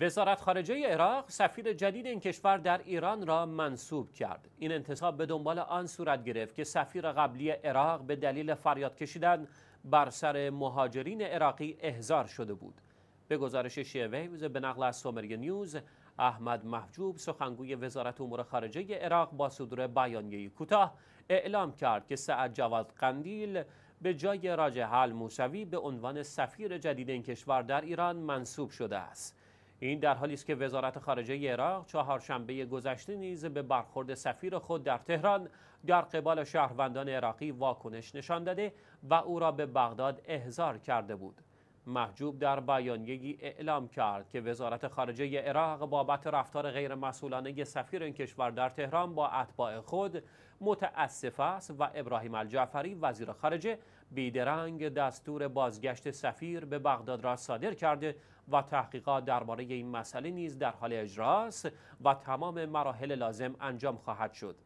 وزارت خارجه عراق سفیر جدید این کشور در ایران را منصوب کرد این انتصاب به دنبال آن صورت گرفت که سفیر قبلی عراق به دلیل فریاد کشیدن بر سر مهاجرین عراقی احضار شده بود به گزارش ویوز به نقل از سومری نیوز احمد محجوب سخنگوی وزارت امور خارجه عراق با صدور بیانیه کوتاه اعلام کرد که سعد جواد قندیل به جای راجحال موسوی به عنوان سفیر جدید این کشور در ایران منصوب شده است این در حالی است که وزارت خارجه عراق چهارشنبه گذشته نیز به برخورد سفیر خود در تهران در قبال شهروندان عراقی واکنش نشان داده و او را به بغداد احضار کرده بود محجوب در بیانیه‌ای اعلام کرد که وزارت خارجه عراق بابت رفتار غیرمسئولانه سفیر این کشور در تهران با اتباع خود متاسف است و ابراهیم الجعفری وزیر خارجه بیدرنگ دستور بازگشت سفیر به بغداد را صادر کرده و تحقیقات درباره این مسئله نیز در حال اجراست و تمام مراحل لازم انجام خواهد شد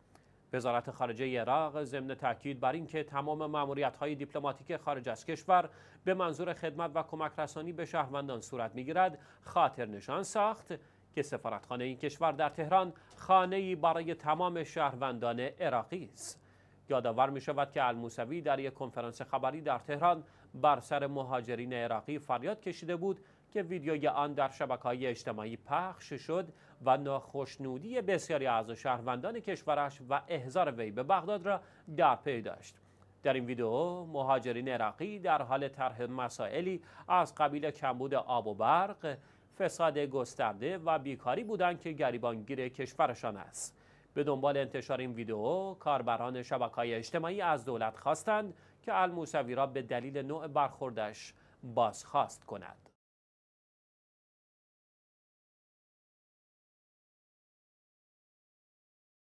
وزارت خارجه عراق ضمن تاکید بر اینکه تمام های دیپلماتیک خارج از کشور به منظور خدمت و کمک رسانی به شهروندان صورت میگیرد خاطر نشان ساخت که سفارتخانه این کشور در تهران خانه‌ای برای تمام شهروندان عراقی است یادآور می شود که الموسوی در یک کنفرانس خبری در تهران بر سر مهاجرین عراقی فریاد کشیده بود که ویدیوی آن در شبکه‌های اجتماعی پخش شد و ناخشنودی بسیاری از شهروندان کشورش و احزار وی به بغداد را در پی داشت در این ویدیو مهاجرین عراقی در حال طرح مسائلی از قبیل کمبود آب و برق فساد گسترده و بیکاری بودند که گریبانگیر کشورشان است به دنبال انتشار این ویدیو کاربران شبکه‌های اجتماعی از دولت خواستند که الموسوی را به دلیل نوع برخوردش بازخواست کند